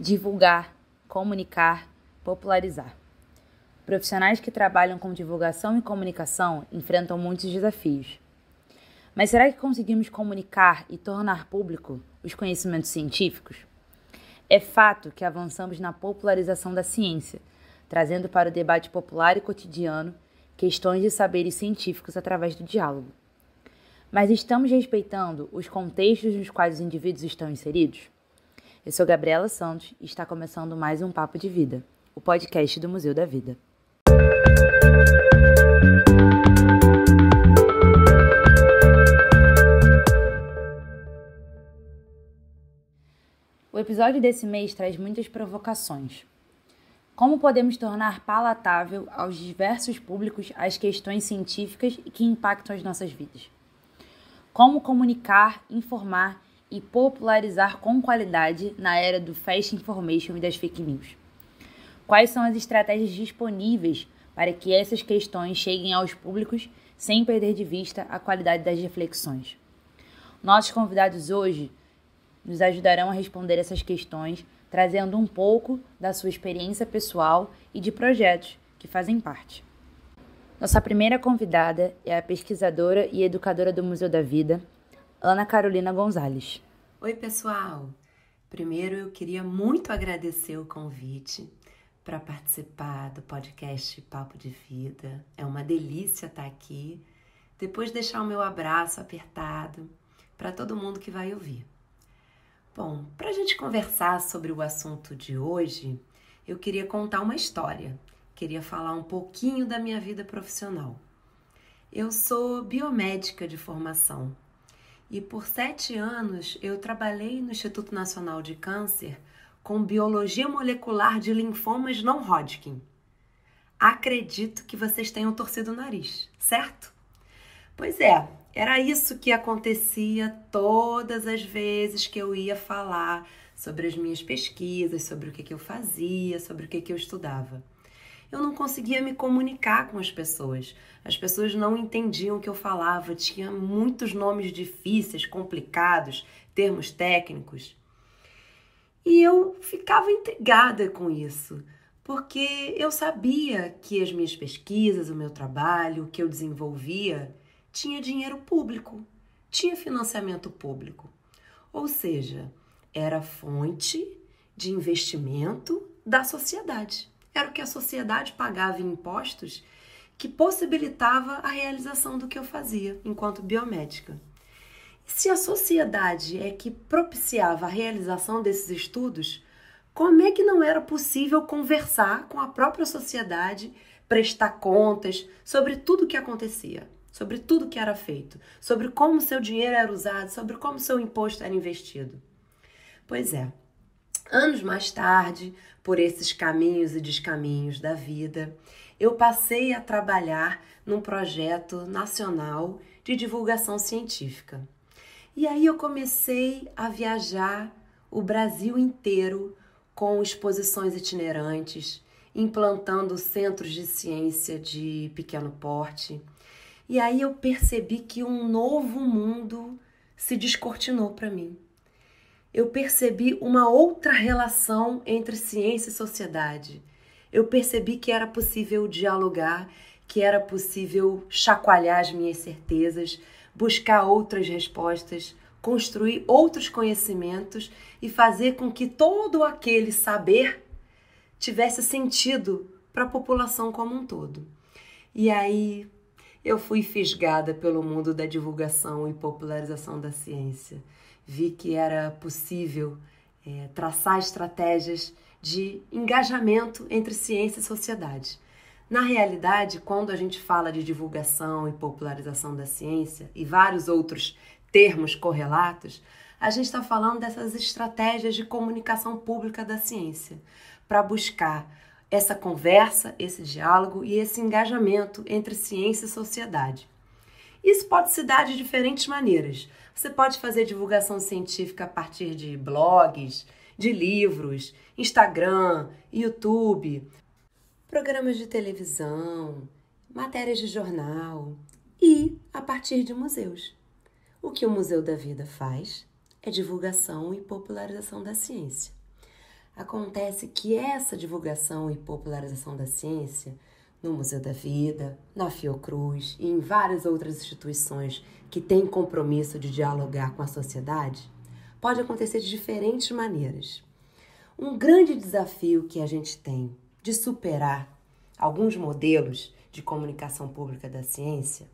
divulgar, comunicar, popularizar. Profissionais que trabalham com divulgação e comunicação enfrentam muitos desafios. Mas será que conseguimos comunicar e tornar público os conhecimentos científicos? É fato que avançamos na popularização da ciência, trazendo para o debate popular e cotidiano questões de saberes científicos através do diálogo. Mas estamos respeitando os contextos nos quais os indivíduos estão inseridos? Eu sou Gabriela Santos e está começando mais um Papo de Vida, o podcast do Museu da Vida. O episódio desse mês traz muitas provocações. Como podemos tornar palatável aos diversos públicos as questões científicas que impactam as nossas vidas? Como comunicar, informar e popularizar com qualidade na era do fast information e das fake news? Quais são as estratégias disponíveis para que essas questões cheguem aos públicos sem perder de vista a qualidade das reflexões? Nossos convidados hoje nos ajudarão a responder essas questões, trazendo um pouco da sua experiência pessoal e de projetos que fazem parte. Nossa primeira convidada é a pesquisadora e educadora do Museu da Vida, Ana Carolina Gonzalez. Oi, pessoal! Primeiro eu queria muito agradecer o convite para participar do podcast Papo de Vida. É uma delícia estar tá aqui. Depois deixar o meu abraço apertado para todo mundo que vai ouvir. Bom, para a gente conversar sobre o assunto de hoje, eu queria contar uma história. Queria falar um pouquinho da minha vida profissional. Eu sou biomédica de formação e por sete anos eu trabalhei no Instituto Nacional de Câncer com biologia molecular de linfomas não Hodgkin. Acredito que vocês tenham torcido o nariz, certo? Pois é, era isso que acontecia todas as vezes que eu ia falar sobre as minhas pesquisas, sobre o que, que eu fazia, sobre o que, que eu estudava eu não conseguia me comunicar com as pessoas. As pessoas não entendiam o que eu falava, tinha muitos nomes difíceis, complicados, termos técnicos. E eu ficava intrigada com isso, porque eu sabia que as minhas pesquisas, o meu trabalho, o que eu desenvolvia, tinha dinheiro público, tinha financiamento público. Ou seja, era fonte de investimento da sociedade era o que a sociedade pagava em impostos que possibilitava a realização do que eu fazia enquanto biomédica. se a sociedade é que propiciava a realização desses estudos, como é que não era possível conversar com a própria sociedade, prestar contas sobre tudo o que acontecia, sobre tudo que era feito, sobre como seu dinheiro era usado, sobre como seu imposto era investido? Pois é, Anos mais tarde, por esses caminhos e descaminhos da vida, eu passei a trabalhar num projeto nacional de divulgação científica. E aí eu comecei a viajar o Brasil inteiro com exposições itinerantes, implantando centros de ciência de pequeno porte. E aí eu percebi que um novo mundo se descortinou para mim eu percebi uma outra relação entre ciência e sociedade. Eu percebi que era possível dialogar, que era possível chacoalhar as minhas certezas, buscar outras respostas, construir outros conhecimentos e fazer com que todo aquele saber tivesse sentido para a população como um todo. E aí eu fui fisgada pelo mundo da divulgação e popularização da ciência vi que era possível é, traçar estratégias de engajamento entre ciência e sociedade. Na realidade, quando a gente fala de divulgação e popularização da ciência e vários outros termos correlatos, a gente está falando dessas estratégias de comunicação pública da ciência para buscar essa conversa, esse diálogo e esse engajamento entre ciência e sociedade. Isso pode se dar de diferentes maneiras, você pode fazer divulgação científica a partir de blogs, de livros, Instagram, YouTube, programas de televisão, matérias de jornal e a partir de museus. O que o Museu da Vida faz é divulgação e popularização da ciência. Acontece que essa divulgação e popularização da ciência no Museu da Vida, na Fiocruz e em várias outras instituições que têm compromisso de dialogar com a sociedade, pode acontecer de diferentes maneiras. Um grande desafio que a gente tem de superar alguns modelos de comunicação pública da ciência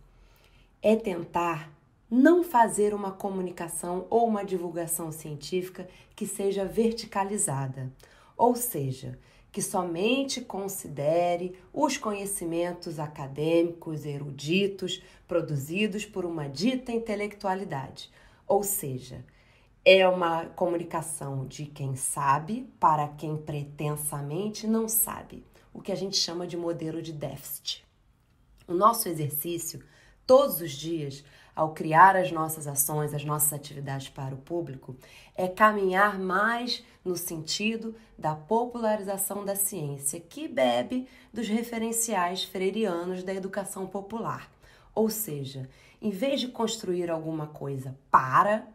é tentar não fazer uma comunicação ou uma divulgação científica que seja verticalizada, ou seja, que somente considere os conhecimentos acadêmicos eruditos produzidos por uma dita intelectualidade, ou seja, é uma comunicação de quem sabe para quem pretensamente não sabe, o que a gente chama de modelo de déficit. O nosso exercício, todos os dias, ao criar as nossas ações, as nossas atividades para o público, é caminhar mais no sentido da popularização da ciência, que bebe dos referenciais freirianos da educação popular. Ou seja, em vez de construir alguma coisa para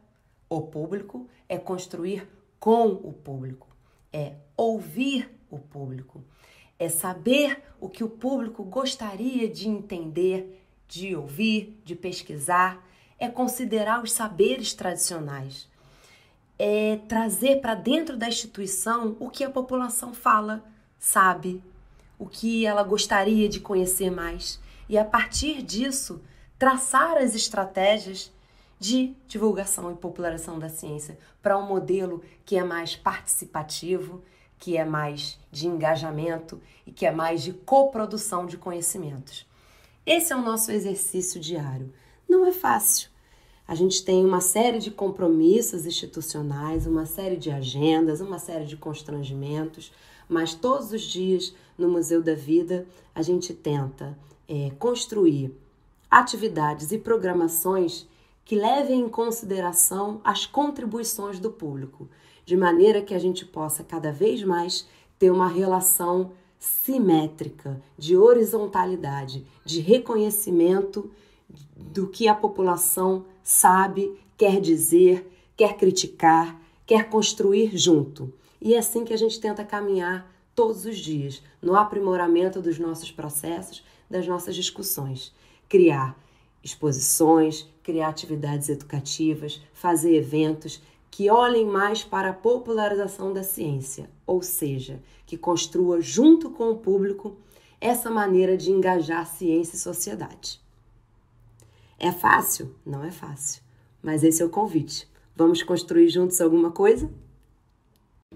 o público, é construir com o público, é ouvir o público, é saber o que o público gostaria de entender de ouvir, de pesquisar, é considerar os saberes tradicionais, é trazer para dentro da instituição o que a população fala, sabe, o que ela gostaria de conhecer mais e a partir disso traçar as estratégias de divulgação e popularização da ciência para um modelo que é mais participativo, que é mais de engajamento e que é mais de coprodução de conhecimentos. Esse é o nosso exercício diário. Não é fácil. A gente tem uma série de compromissos institucionais, uma série de agendas, uma série de constrangimentos, mas todos os dias no Museu da Vida a gente tenta é, construir atividades e programações que levem em consideração as contribuições do público, de maneira que a gente possa cada vez mais ter uma relação simétrica, de horizontalidade, de reconhecimento do que a população sabe, quer dizer, quer criticar, quer construir junto. E é assim que a gente tenta caminhar todos os dias, no aprimoramento dos nossos processos, das nossas discussões. Criar exposições, criar atividades educativas, fazer eventos que olhem mais para a popularização da ciência, ou seja, que construa junto com o público essa maneira de engajar ciência e sociedade. É fácil? Não é fácil, mas esse é o convite. Vamos construir juntos alguma coisa?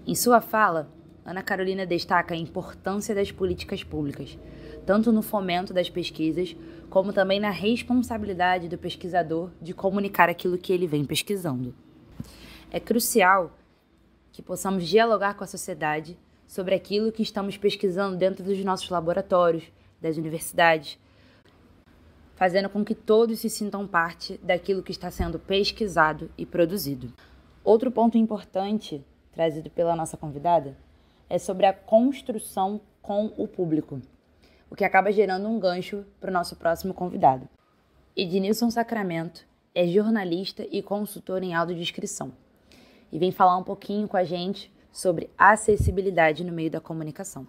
Em sua fala, Ana Carolina destaca a importância das políticas públicas, tanto no fomento das pesquisas, como também na responsabilidade do pesquisador de comunicar aquilo que ele vem pesquisando. É crucial que possamos dialogar com a sociedade sobre aquilo que estamos pesquisando dentro dos nossos laboratórios, das universidades, fazendo com que todos se sintam parte daquilo que está sendo pesquisado e produzido. Outro ponto importante trazido pela nossa convidada é sobre a construção com o público, o que acaba gerando um gancho para o nosso próximo convidado. Ednilson Sacramento é jornalista e consultor em audiodescrição e vem falar um pouquinho com a gente sobre acessibilidade no meio da comunicação.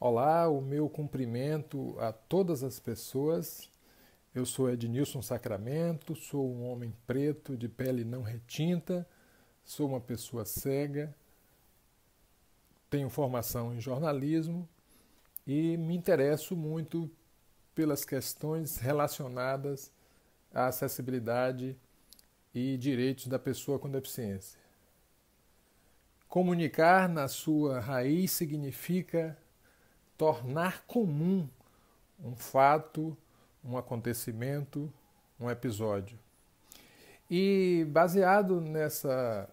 Olá, o meu cumprimento a todas as pessoas. Eu sou Ednilson Sacramento, sou um homem preto de pele não retinta, sou uma pessoa cega, tenho formação em jornalismo e me interesso muito pelas questões relacionadas à acessibilidade e direitos da pessoa com deficiência. Comunicar, na sua raiz, significa tornar comum um fato, um acontecimento, um episódio. E baseado nessa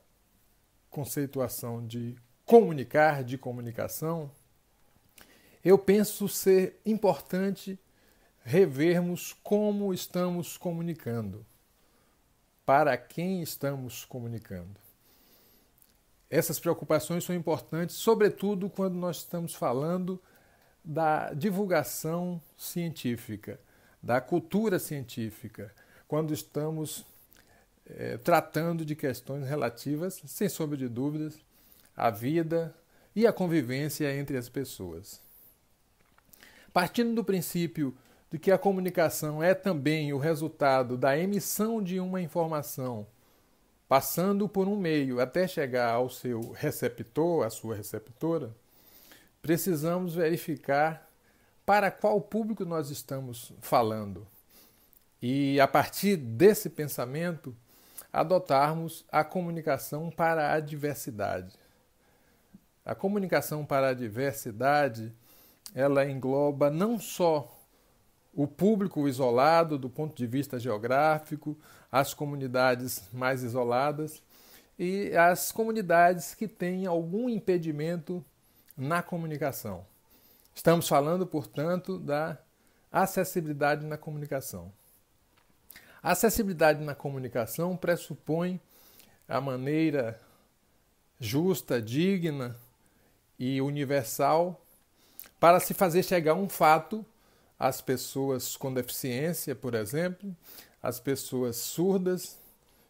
conceituação de comunicar, de comunicação, eu penso ser importante revermos como estamos comunicando para quem estamos comunicando. Essas preocupações são importantes, sobretudo quando nós estamos falando da divulgação científica, da cultura científica, quando estamos é, tratando de questões relativas, sem sombra de dúvidas, à vida e à convivência entre as pessoas. Partindo do princípio de que a comunicação é também o resultado da emissão de uma informação, passando por um meio até chegar ao seu receptor, à sua receptora, precisamos verificar para qual público nós estamos falando. E a partir desse pensamento, adotarmos a comunicação para a diversidade. A comunicação para a diversidade, ela engloba não só o público isolado do ponto de vista geográfico, as comunidades mais isoladas e as comunidades que têm algum impedimento na comunicação. Estamos falando, portanto, da acessibilidade na comunicação. A acessibilidade na comunicação pressupõe a maneira justa, digna e universal para se fazer chegar um fato as pessoas com deficiência, por exemplo, as pessoas surdas,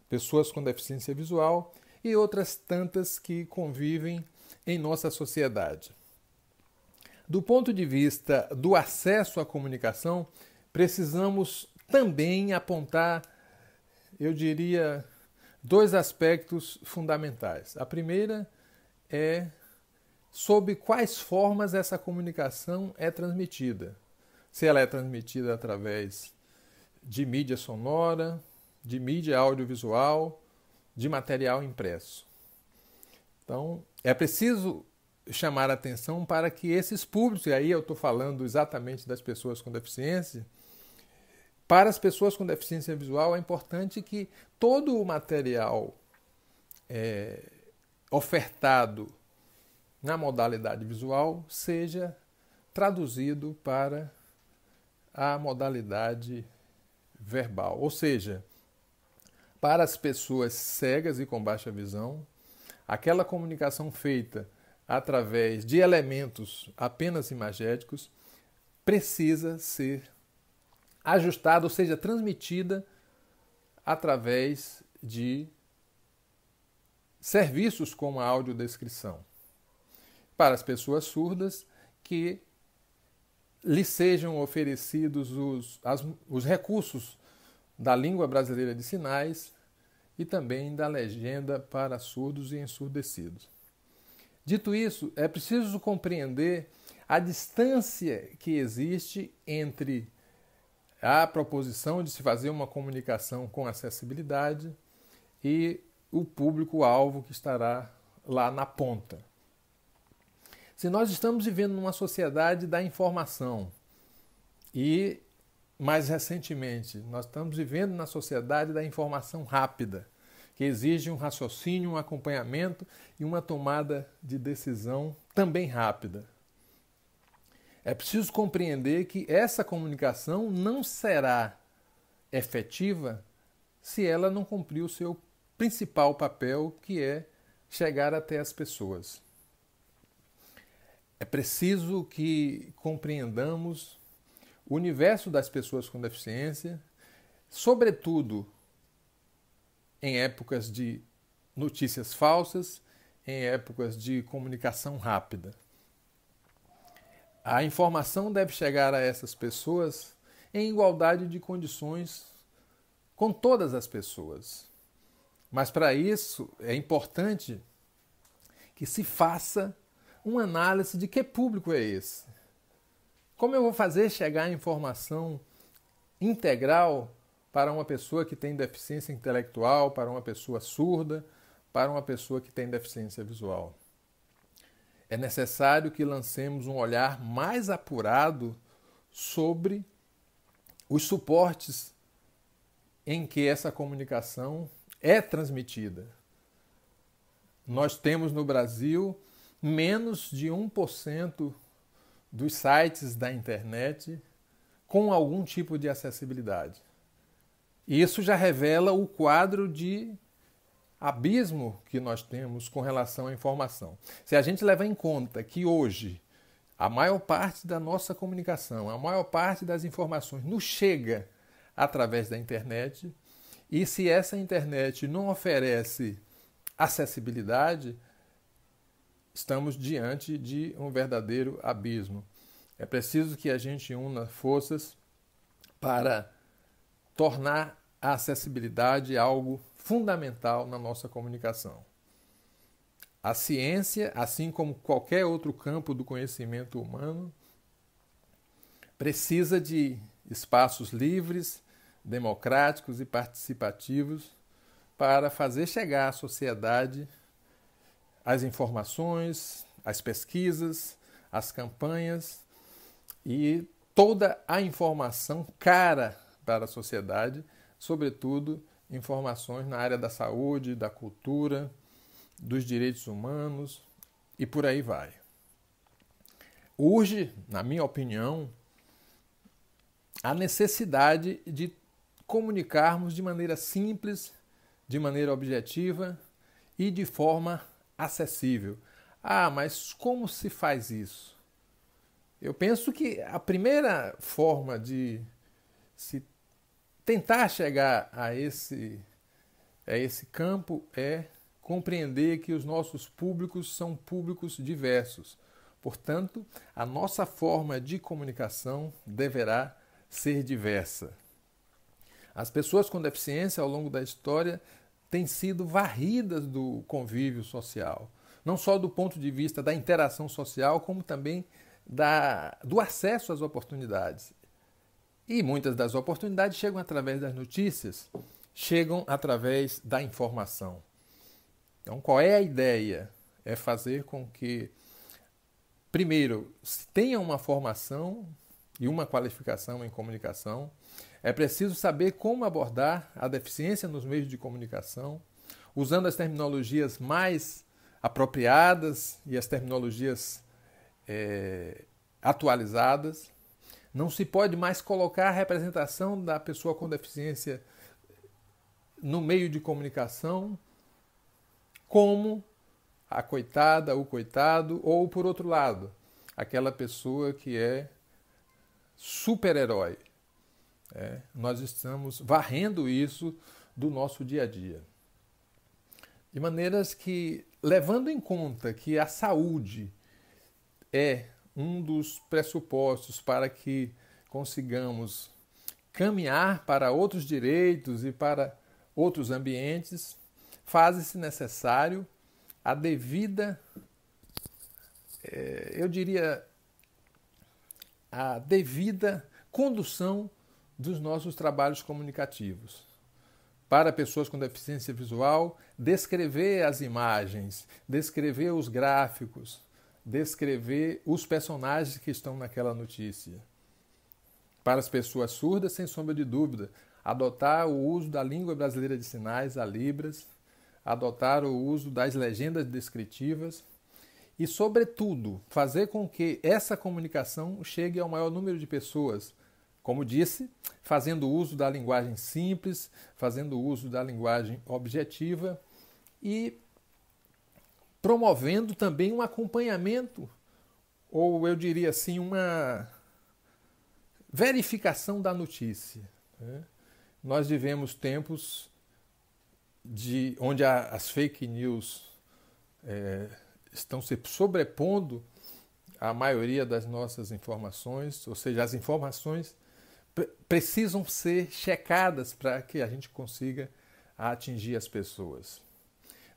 pessoas com deficiência visual e outras tantas que convivem em nossa sociedade. Do ponto de vista do acesso à comunicação, precisamos também apontar, eu diria, dois aspectos fundamentais. A primeira é sobre quais formas essa comunicação é transmitida se ela é transmitida através de mídia sonora, de mídia audiovisual, de material impresso. Então, é preciso chamar atenção para que esses públicos, e aí eu estou falando exatamente das pessoas com deficiência, para as pessoas com deficiência visual é importante que todo o material é, ofertado na modalidade visual seja traduzido para à modalidade verbal. Ou seja, para as pessoas cegas e com baixa visão, aquela comunicação feita através de elementos apenas imagéticos precisa ser ajustada, ou seja, transmitida através de serviços como a audiodescrição. Para as pessoas surdas que lhe sejam oferecidos os, as, os recursos da língua brasileira de sinais e também da legenda para surdos e ensurdecidos. Dito isso, é preciso compreender a distância que existe entre a proposição de se fazer uma comunicação com acessibilidade e o público-alvo que estará lá na ponta. Se nós estamos vivendo numa sociedade da informação e, mais recentemente, nós estamos vivendo na sociedade da informação rápida, que exige um raciocínio, um acompanhamento e uma tomada de decisão também rápida. É preciso compreender que essa comunicação não será efetiva se ela não cumprir o seu principal papel, que é chegar até as pessoas. É preciso que compreendamos o universo das pessoas com deficiência, sobretudo em épocas de notícias falsas, em épocas de comunicação rápida. A informação deve chegar a essas pessoas em igualdade de condições com todas as pessoas. Mas para isso é importante que se faça uma análise de que público é esse. Como eu vou fazer chegar a informação integral para uma pessoa que tem deficiência intelectual, para uma pessoa surda, para uma pessoa que tem deficiência visual? É necessário que lancemos um olhar mais apurado sobre os suportes em que essa comunicação é transmitida. Nós temos no Brasil menos de 1% dos sites da internet com algum tipo de acessibilidade. Isso já revela o quadro de abismo que nós temos com relação à informação. Se a gente levar em conta que hoje a maior parte da nossa comunicação, a maior parte das informações nos chega através da internet, e se essa internet não oferece acessibilidade, estamos diante de um verdadeiro abismo. É preciso que a gente una forças para tornar a acessibilidade algo fundamental na nossa comunicação. A ciência, assim como qualquer outro campo do conhecimento humano, precisa de espaços livres, democráticos e participativos para fazer chegar à sociedade as informações, as pesquisas, as campanhas e toda a informação cara para a sociedade, sobretudo informações na área da saúde, da cultura, dos direitos humanos e por aí vai. Urge, na minha opinião, a necessidade de comunicarmos de maneira simples, de maneira objetiva e de forma acessível. Ah, mas como se faz isso? Eu penso que a primeira forma de se tentar chegar a esse, a esse campo é compreender que os nossos públicos são públicos diversos. Portanto, a nossa forma de comunicação deverá ser diversa. As pessoas com deficiência, ao longo da história, têm sido varridas do convívio social, não só do ponto de vista da interação social, como também da, do acesso às oportunidades. E muitas das oportunidades chegam através das notícias, chegam através da informação. Então, qual é a ideia? É fazer com que, primeiro, se tenha uma formação e uma qualificação em comunicação, é preciso saber como abordar a deficiência nos meios de comunicação, usando as terminologias mais apropriadas e as terminologias é, atualizadas. Não se pode mais colocar a representação da pessoa com deficiência no meio de comunicação como a coitada, o coitado, ou por outro lado, aquela pessoa que é super-herói. É, nós estamos varrendo isso do nosso dia a dia. De maneiras que, levando em conta que a saúde é um dos pressupostos para que consigamos caminhar para outros direitos e para outros ambientes, faz-se necessário a devida, é, eu diria, a devida condução dos nossos trabalhos comunicativos. Para pessoas com deficiência visual, descrever as imagens, descrever os gráficos, descrever os personagens que estão naquela notícia. Para as pessoas surdas, sem sombra de dúvida, adotar o uso da língua brasileira de sinais, a Libras, adotar o uso das legendas descritivas e, sobretudo, fazer com que essa comunicação chegue ao maior número de pessoas, como disse, fazendo uso da linguagem simples, fazendo uso da linguagem objetiva e promovendo também um acompanhamento, ou eu diria assim, uma verificação da notícia. Né? Nós vivemos tempos de onde a, as fake news é, estão se sobrepondo à maioria das nossas informações, ou seja, as informações precisam ser checadas para que a gente consiga atingir as pessoas.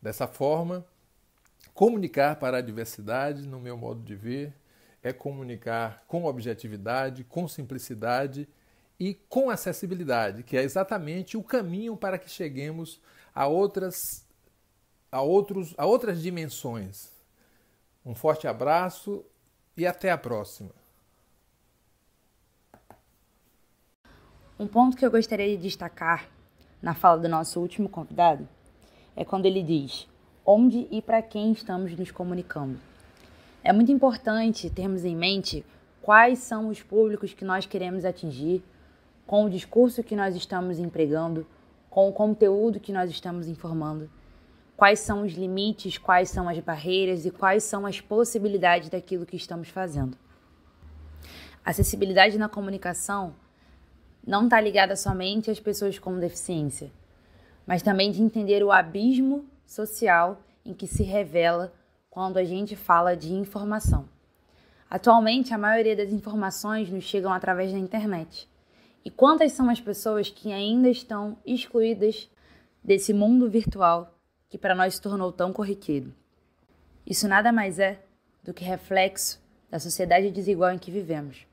Dessa forma, comunicar para a diversidade, no meu modo de ver, é comunicar com objetividade, com simplicidade e com acessibilidade, que é exatamente o caminho para que cheguemos a outras a outros a outras dimensões. Um forte abraço e até a próxima. Um ponto que eu gostaria de destacar na fala do nosso último convidado é quando ele diz onde e para quem estamos nos comunicando. É muito importante termos em mente quais são os públicos que nós queremos atingir, com o discurso que nós estamos empregando, com o conteúdo que nós estamos informando, quais são os limites, quais são as barreiras e quais são as possibilidades daquilo que estamos fazendo. Acessibilidade na comunicação não está ligada somente às pessoas com deficiência, mas também de entender o abismo social em que se revela quando a gente fala de informação. Atualmente, a maioria das informações nos chegam através da internet. E quantas são as pessoas que ainda estão excluídas desse mundo virtual que para nós se tornou tão corriqueiro? Isso nada mais é do que reflexo da sociedade desigual em que vivemos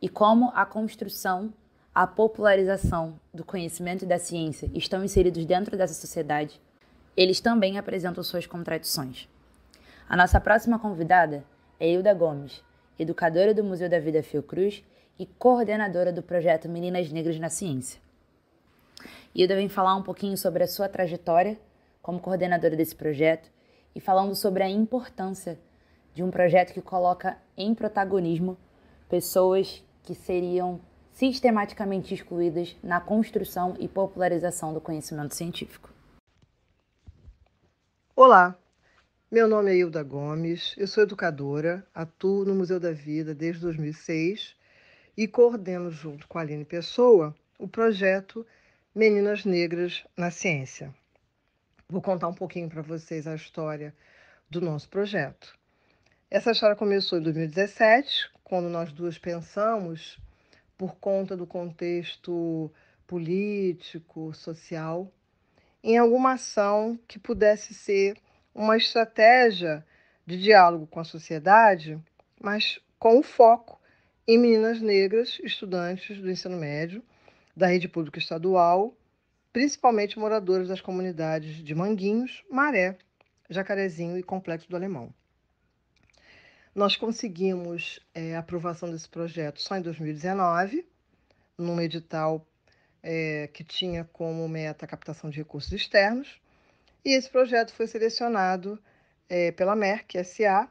e como a construção, a popularização do conhecimento e da ciência estão inseridos dentro dessa sociedade, eles também apresentam suas contradições. A nossa próxima convidada é Hilda Gomes, educadora do Museu da Vida Fiocruz e coordenadora do projeto Meninas Negras na Ciência. Hilda vem falar um pouquinho sobre a sua trajetória como coordenadora desse projeto e falando sobre a importância de um projeto que coloca em protagonismo pessoas que seriam sistematicamente excluídas na construção e popularização do conhecimento científico. Olá, meu nome é Hilda Gomes, eu sou educadora, atuo no Museu da Vida desde 2006 e coordeno, junto com a Aline Pessoa, o projeto Meninas Negras na Ciência. Vou contar um pouquinho para vocês a história do nosso projeto. Essa história começou em 2017, quando nós duas pensamos, por conta do contexto político, social, em alguma ação que pudesse ser uma estratégia de diálogo com a sociedade, mas com o foco em meninas negras, estudantes do ensino médio, da rede pública estadual, principalmente moradoras das comunidades de Manguinhos, Maré, Jacarezinho e Complexo do Alemão. Nós conseguimos é, a aprovação desse projeto só em 2019, num edital é, que tinha como meta a captação de recursos externos. E esse projeto foi selecionado é, pela Merck SA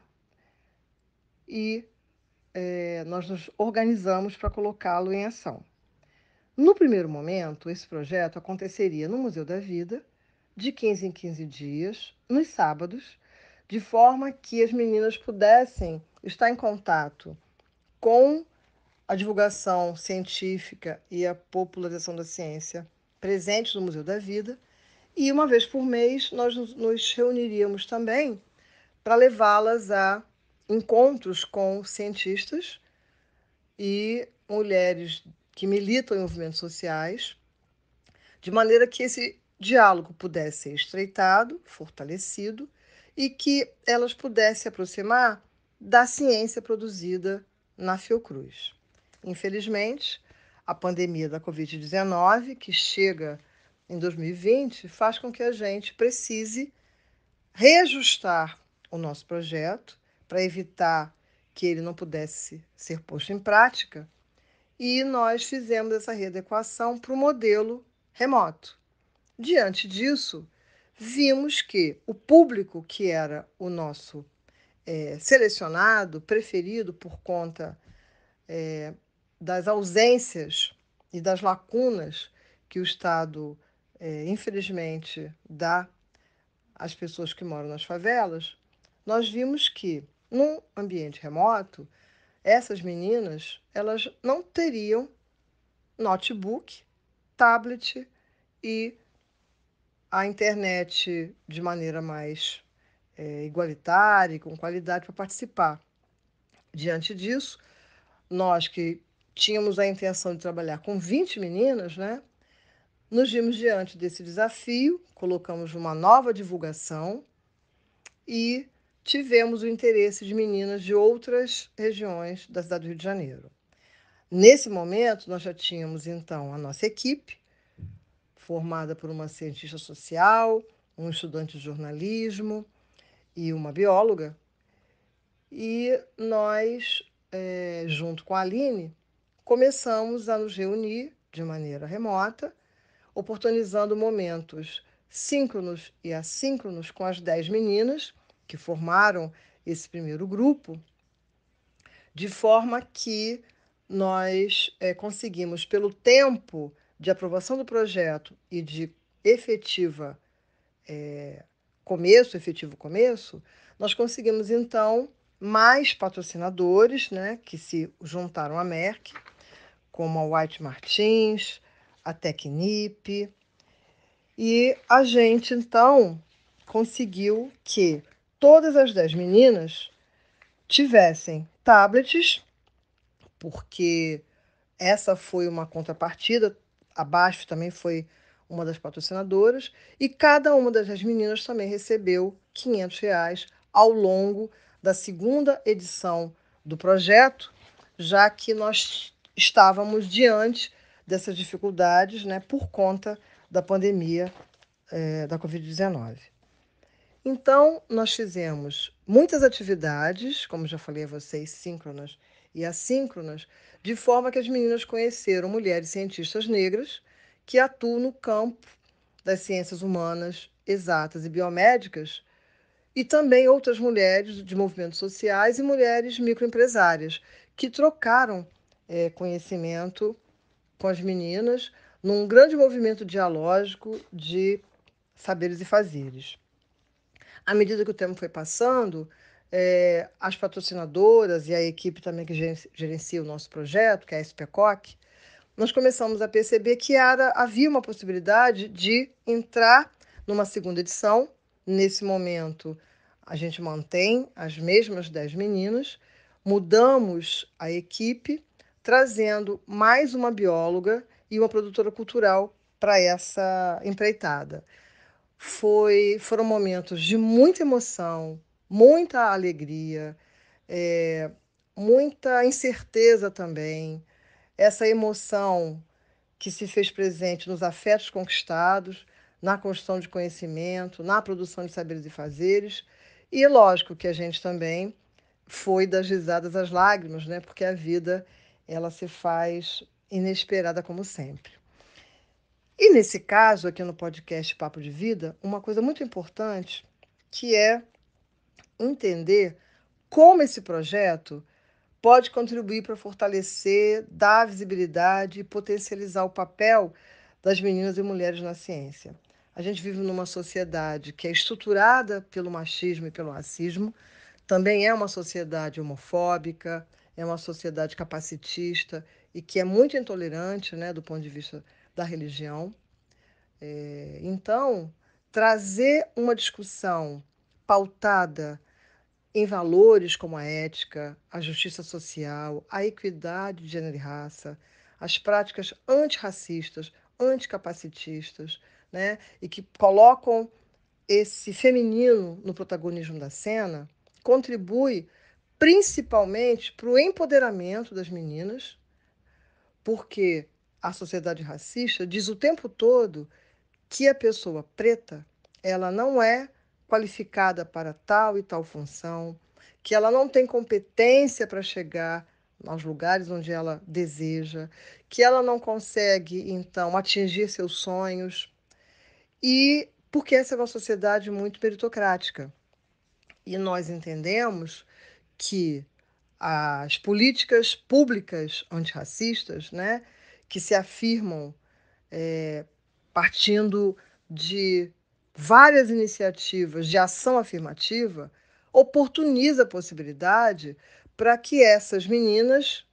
e é, nós nos organizamos para colocá-lo em ação. No primeiro momento, esse projeto aconteceria no Museu da Vida, de 15 em 15 dias, nos sábados, de forma que as meninas pudessem estar em contato com a divulgação científica e a popularização da ciência presente no Museu da Vida. E uma vez por mês nós nos reuniríamos também para levá-las a encontros com cientistas e mulheres que militam em movimentos sociais, de maneira que esse diálogo pudesse ser estreitado, fortalecido e que elas pudessem se aproximar da ciência produzida na Fiocruz. Infelizmente, a pandemia da Covid-19, que chega em 2020, faz com que a gente precise reajustar o nosso projeto para evitar que ele não pudesse ser posto em prática. E nós fizemos essa readequação para o modelo remoto. Diante disso, vimos que o público que era o nosso é, selecionado, preferido por conta é, das ausências e das lacunas que o Estado, é, infelizmente, dá às pessoas que moram nas favelas, nós vimos que, num ambiente remoto, essas meninas elas não teriam notebook, tablet e a internet de maneira mais é, igualitária e com qualidade para participar. Diante disso, nós que tínhamos a intenção de trabalhar com 20 meninas, né? Nos vimos diante desse desafio, colocamos uma nova divulgação e tivemos o interesse de meninas de outras regiões da cidade do Rio de Janeiro. Nesse momento, nós já tínhamos então a nossa equipe, formada por uma cientista social, um estudante de jornalismo e uma bióloga. E nós, é, junto com a Aline, começamos a nos reunir de maneira remota, oportunizando momentos síncronos e assíncronos com as dez meninas que formaram esse primeiro grupo, de forma que nós é, conseguimos, pelo tempo de aprovação do projeto e de efetiva é, começo, efetivo começo, nós conseguimos então mais patrocinadores, né, que se juntaram à Merck, como a White Martins, a Tecnip, e a gente então conseguiu que todas as dez meninas tivessem tablets, porque essa foi uma contrapartida abaixo também foi uma das patrocinadoras, e cada uma das meninas também recebeu 500 reais ao longo da segunda edição do projeto, já que nós estávamos diante dessas dificuldades né, por conta da pandemia é, da Covid-19. Então, nós fizemos muitas atividades, como já falei a vocês, síncronas e assíncronas, de forma que as meninas conheceram mulheres cientistas negras que atuam no campo das ciências humanas, exatas e biomédicas, e também outras mulheres de movimentos sociais e mulheres microempresárias, que trocaram é, conhecimento com as meninas num grande movimento dialógico de saberes e fazeres. À medida que o tempo foi passando, é, as patrocinadoras e a equipe também que gerencia o nosso projeto, que é a SPCOC, nós começamos a perceber que era, havia uma possibilidade de entrar numa segunda edição. Nesse momento, a gente mantém as mesmas 10 meninas, mudamos a equipe, trazendo mais uma bióloga e uma produtora cultural para essa empreitada. Foi, foram momentos de muita emoção, muita alegria, é, muita incerteza também, essa emoção que se fez presente nos afetos conquistados, na construção de conhecimento, na produção de saberes e fazeres. E lógico que a gente também foi das risadas às lágrimas, né? Porque a vida ela se faz inesperada como sempre. E nesse caso, aqui no podcast Papo de Vida, uma coisa muito importante que é entender como esse projeto pode contribuir para fortalecer, dar visibilidade e potencializar o papel das meninas e mulheres na ciência. A gente vive numa sociedade que é estruturada pelo machismo e pelo racismo, também é uma sociedade homofóbica, é uma sociedade capacitista e que é muito intolerante né, do ponto de vista da religião. É, então, trazer uma discussão pautada em valores como a ética, a justiça social, a equidade de gênero e raça, as práticas antirracistas, anticapacitistas, né? e que colocam esse feminino no protagonismo da cena, contribui principalmente para o empoderamento das meninas, porque a sociedade racista diz o tempo todo que a pessoa preta ela não é qualificada para tal e tal função, que ela não tem competência para chegar aos lugares onde ela deseja, que ela não consegue, então, atingir seus sonhos. E porque essa é uma sociedade muito meritocrática. E nós entendemos que as políticas públicas antirracistas, né, que se afirmam é, partindo de várias iniciativas de ação afirmativa, oportuniza a possibilidade para que essas meninas,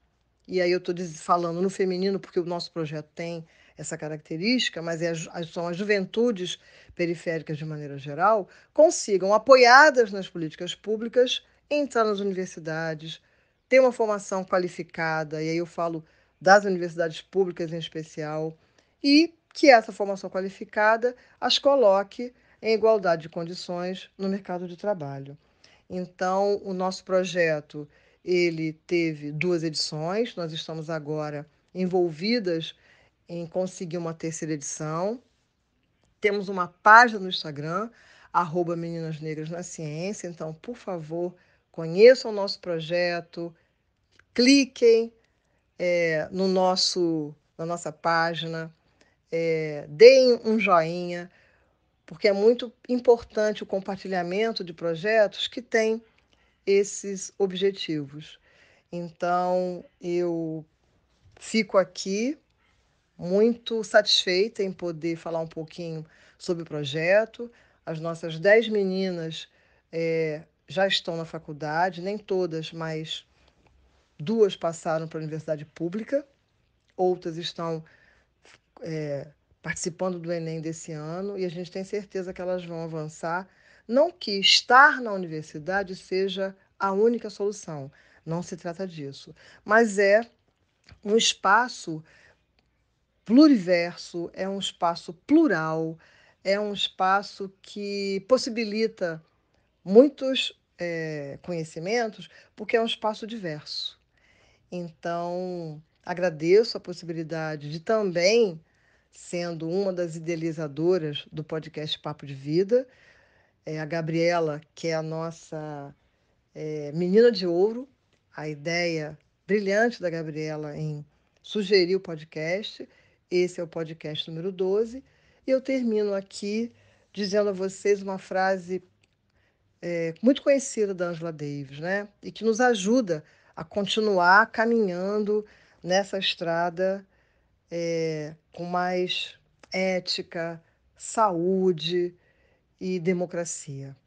e aí eu estou falando no feminino porque o nosso projeto tem essa característica, mas é, são as juventudes periféricas de maneira geral, consigam, apoiadas nas políticas públicas, entrar nas universidades, ter uma formação qualificada, e aí eu falo das universidades públicas em especial, e que essa formação qualificada as coloque em igualdade de condições no mercado de trabalho. Então, o nosso projeto ele teve duas edições, nós estamos agora envolvidas em conseguir uma terceira edição. Temos uma página no Instagram, arroba Meninas Negras na Ciência, então, por favor, conheçam o nosso projeto, cliquem é, no nosso, na nossa página, é, deem um joinha, porque é muito importante o compartilhamento de projetos que têm esses objetivos. Então, eu fico aqui muito satisfeita em poder falar um pouquinho sobre o projeto. As nossas dez meninas é, já estão na faculdade, nem todas, mas duas passaram para a universidade pública, outras estão é, participando do Enem desse ano e a gente tem certeza que elas vão avançar. Não que estar na universidade seja a única solução, não se trata disso, mas é um espaço pluriverso, é um espaço plural, é um espaço que possibilita muitos é, conhecimentos, porque é um espaço diverso. Então, agradeço a possibilidade de também sendo uma das idealizadoras do podcast Papo de Vida. É a Gabriela, que é a nossa é, menina de ouro, a ideia brilhante da Gabriela em sugerir o podcast. Esse é o podcast número 12. E eu termino aqui dizendo a vocês uma frase é, muito conhecida da Angela Davis, né? E que nos ajuda a continuar caminhando nessa estrada é, com mais ética, saúde e democracia.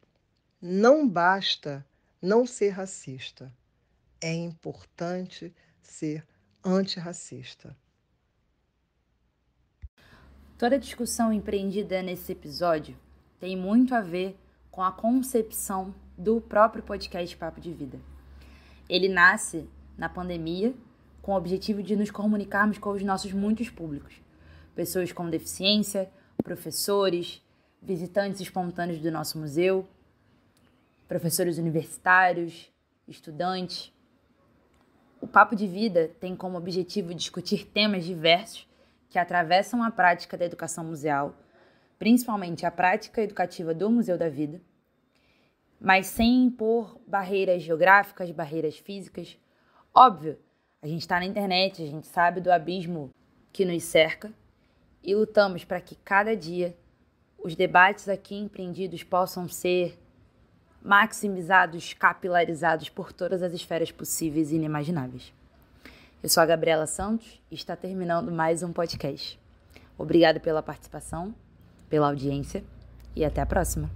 Não basta não ser racista, é importante ser antirracista. Toda a discussão empreendida nesse episódio tem muito a ver com a concepção do próprio podcast Papo de Vida. Ele nasce na pandemia com o objetivo de nos comunicarmos com os nossos muitos públicos: pessoas com deficiência, professores, visitantes espontâneos do nosso museu, professores universitários, estudantes. O Papo de Vida tem como objetivo discutir temas diversos que atravessam a prática da educação museal, principalmente a prática educativa do Museu da Vida, mas sem impor barreiras geográficas, barreiras físicas. Óbvio a gente está na internet, a gente sabe do abismo que nos cerca e lutamos para que cada dia os debates aqui empreendidos possam ser maximizados, capilarizados por todas as esferas possíveis e inimagináveis. Eu sou a Gabriela Santos e está terminando mais um podcast. Obrigada pela participação, pela audiência e até a próxima.